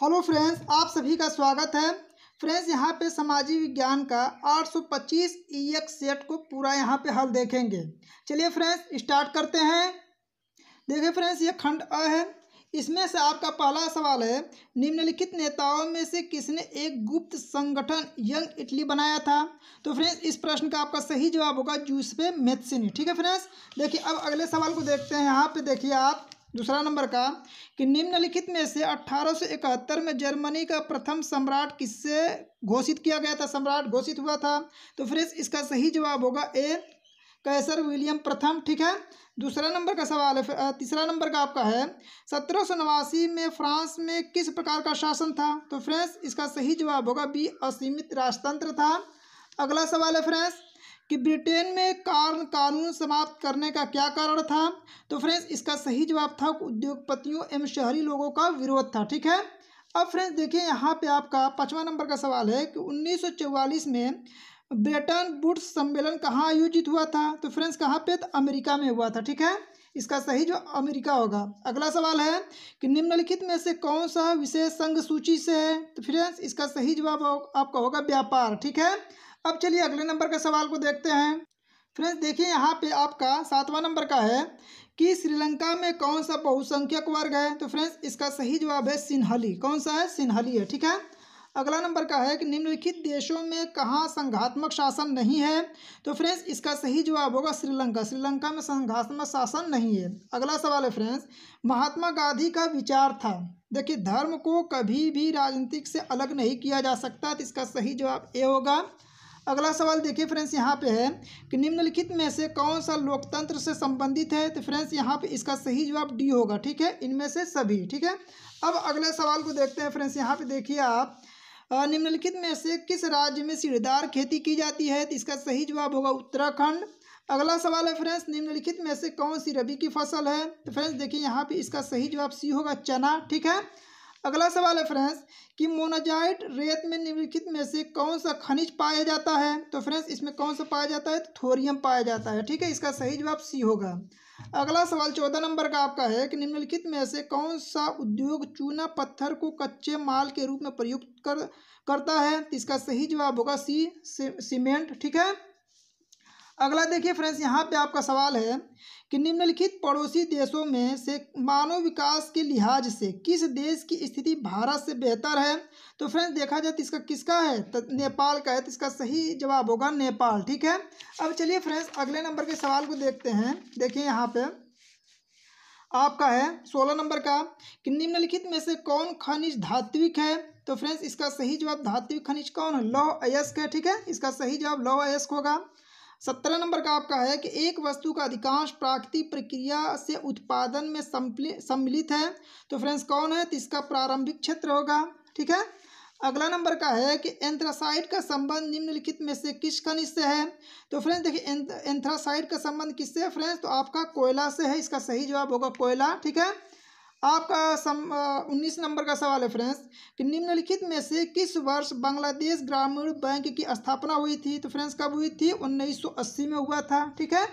hello friends आप सभी का स्वागत है फ्रेंड्स यहाँ पे सामाजिक विज्ञान का 825 एक्स सेट को पूरा यहाँ पे हल देखेंगे चलिए फ्रेंड्स स्टार्ट करते हैं देखिए फ्रेंड्स ये खंड अ है इसमें से आपका पहला सवाल है निम्नलिखित नेताओं में से किसने एक गुप्त संगठन यंग इटली बनाया था तो फ्रेंड्स इस प्रश्न का आपका सही जवाब होगा जूसपे मेथसिनी ठीक है फ्रेंड्स देखिए अब अगले सवाल को देखते हैं यहाँ पे देखिए आप दूसरा नंबर का कि निम्नलिखित में से 1871 में जर्मनी का प्रथम सम्राट किससे घोषित किया गया था सम्राट घोषित हुआ था तो फिर इसका सही जवाब होगा ए कैसर विलियम प्रथम ठीक है दूसरा नंबर का सवाल है तीसरा नंबर का आपका है सत्रह सौ नवासी में फ्रांस में किस प्रकार का शासन था तो फ्रेंड्स इसका सही जवाब होगा बी असीमित राजतंत्र था अगला सवाल है फ्रेंड्स कि ब्रिटेन में कारण कानून समाप्त करने का क्या कारण था तो फ्रेंड्स इसका सही जवाब था उद्योगपतियों एवं शहरी लोगों का विरोध था ठीक है अब फ्रेंड्स देखिए यहाँ पे आपका पाँचवा नंबर का सवाल है कि 1944 में ब्रिटेन बुट्स सम्मेलन कहाँ आयोजित हुआ था तो फ्रेंड्स कहाँ पे तो अमेरिका में हुआ था ठीक है इसका सही जो अमेरिका होगा अगला सवाल है कि निम्नलिखित में से कौन सा विशेष संघ सूची से है तो फ्रेंड्स इसका सही जवाब आपका होगा व्यापार ठीक है अब चलिए अगले नंबर के सवाल को देखते हैं फ्रेंड्स देखिए यहाँ पे आपका सातवां नंबर का है कि श्रीलंका में कौन सा बहुसंख्यक वर्ग है तो फ्रेंड्स इसका सही जवाब है सिन्हली कौन सा है सिन्हली है ठीक है अगला नंबर का है कि निम्नलिखित देशों में कहाँ संघात्मक शासन नहीं है तो फ्रेंड्स इसका सही जवाब होगा श्रीलंका श्रीलंका में संघात्मक शासन नहीं है अगला सवाल है फ्रेंड्स महात्मा गांधी का विचार था देखिए धर्म को कभी भी राजनीतिक से अलग नहीं किया जा सकता तो इसका सही जवाब ए होगा अगला सवाल देखिए फ्रेंड्स यहाँ पे है कि निम्नलिखित में से कौन सा लोकतंत्र से संबंधित है तो फ्रेंड्स यहाँ पे इसका सही जवाब डी होगा ठीक है इनमें से सभी ठीक है अब अगले सवाल को देखते हैं फ्रेंड्स यहाँ पे देखिए आप निम्नलिखित में से किस राज्य में सीढ़ीदार खेती की जाती है तो इसका सही जवाब होगा उत्तराखंड अगला सवाल है फ्रेंड्स निम्नलिखित में से कौन सी रबी की फसल है तो फ्रेंड्स देखिए यहाँ पे इसका सही जवाब सी होगा चना ठीक है अगला सवाल है फ्रेंड्स कि मोनाजाइट रेत में निम्नलिखित में से कौन सा खनिज पाया जाता है तो फ्रेंड्स इसमें कौन सा पाया जाता है तो थोरियम पाया जाता है ठीक है इसका सही जवाब सी होगा अगला सवाल चौदह नंबर का आपका है कि निम्नलिखित में से कौन सा उद्योग चूना पत्थर को कच्चे माल के रूप में प्रयुक्त कर करता है तो इसका सही जवाब होगा सी सीमेंट ठीक है अगला देखिए फ्रेंड्स यहाँ पे आपका सवाल है कि निम्नलिखित पड़ोसी देशों में से मानव विकास के लिहाज से किस देश की स्थिति भारत से बेहतर है तो फ्रेंड्स देखा जाए तो इसका किसका है तो नेपाल का है तो इसका सही जवाब होगा नेपाल ठीक है अब चलिए फ्रेंड्स अगले नंबर के सवाल को देखते हैं देखिए यहाँ पर आपका है सोलह नंबर का कि निम्नलिखित में से कौन खनिज धात्विक है तो फ्रेंड्स इसका सही जवाब धात्विक खनिज कौन है लौह अयस्क है ठीक है इसका सही जवाब लौह अयस्क होगा सत्रह नंबर का आपका है कि एक वस्तु का अधिकांश प्राकृतिक प्रक्रिया से उत्पादन में सम्मिलित है तो फ्रेंड्स कौन है तो इसका प्रारंभिक क्षेत्र होगा ठीक है अगला नंबर का है कि एंथ्रासाइड का संबंध निम्नलिखित में से किस खनिज से है तो फ्रेंड्स देखिए एंथ्रासाइड का संबंध किससे है फ्रेंड्स तो आपका कोयला से है इसका सही जवाब होगा कोयला ठीक है आपका सम उन्नीस नंबर का सवाल है फ्रेंड्स कि निम्नलिखित में से किस वर्ष बांग्लादेश ग्रामीण बैंक की स्थापना हुई थी तो फ्रेंड्स कब हुई थी 1980 में हुआ था ठीक है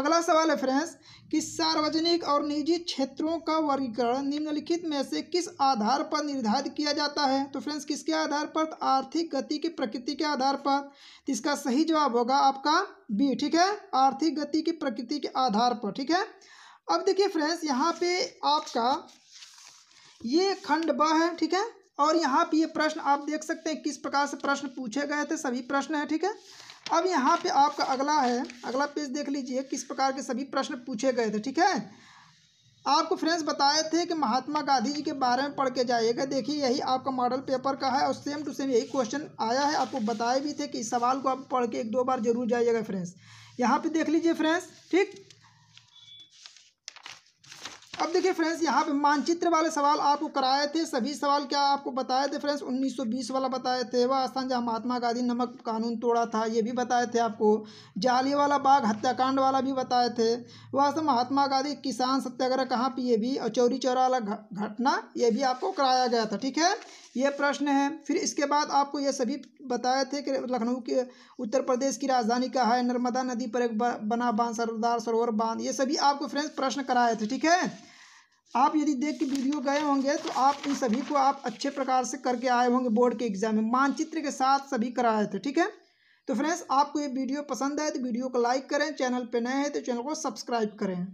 अगला सवाल है फ्रेंड्स कि सार्वजनिक और निजी क्षेत्रों का वर्गीकरण निम्नलिखित में से किस आधार पर निर्धारित किया जाता है तो फ्रेंड्स किसके आधार पर तो आर्थिक गति की प्रकृति के आधार पर तो इसका सही जवाब होगा आपका बी ठीक है आर्थिक गति की प्रकृति के आधार पर ठीक है अब देखिए फ्रेंड्स यहाँ पे आपका ये खंड ब है ठीक है और यहाँ पे ये प्रश्न आप देख सकते हैं किस प्रकार से प्रश्न पूछे गए थे सभी प्रश्न है ठीक है अब यहाँ पे आपका अगला है अगला पेज देख लीजिए किस प्रकार के सभी प्रश्न पूछे गए थे ठीक है आपको फ्रेंड्स बताए थे कि महात्मा गांधी जी के बारे में पढ़ के जाइएगा देखिए यही आपका मॉडल पेपर का है और सेम टू सेम यही क्वेश्चन आया है आपको बताए भी थे कि इस सवाल को आप पढ़ के एक दो बार जरूर जाइएगा फ्रेंड्स यहाँ पे देख लीजिए फ्रेंड्स ठीक अब देखिए फ्रेंड्स यहाँ पे मानचित्र वाले सवाल आपको कराए थे सभी सवाल क्या आपको बताए थे फ्रेंड्स 1920 वाला बताए थे वह स्थान जहाँ महात्मा गांधी नमक कानून तोड़ा था ये भी बताए थे आपको जाली वाला बाग हत्याकांड वाला भी बताए थे वह स्थान महात्मा गांधी किसान सत्याग्रह कहाँ पर ये भी और चौरी चौरा वाला घटना ये भी आपको कराया गया था ठीक है ये प्रश्न है फिर इसके बाद आपको ये सभी बताए थे कि लखनऊ के उत्तर प्रदेश की राजधानी का है नर्मदा नदी पर एक बना बांध सरदार सरोवर बांध ये सभी आपको फ्रेंड्स प्रश्न कराए थे ठीक है आप यदि देख के वीडियो गए होंगे तो आप इन सभी को आप अच्छे प्रकार से करके आए होंगे बोर्ड के एग्जाम में मानचित्र के साथ सभी कराए थे ठीक है तो फ्रेंड्स आपको ये वीडियो पसंद आए तो वीडियो को लाइक करें चैनल पर नए हैं तो चैनल को सब्सक्राइब करें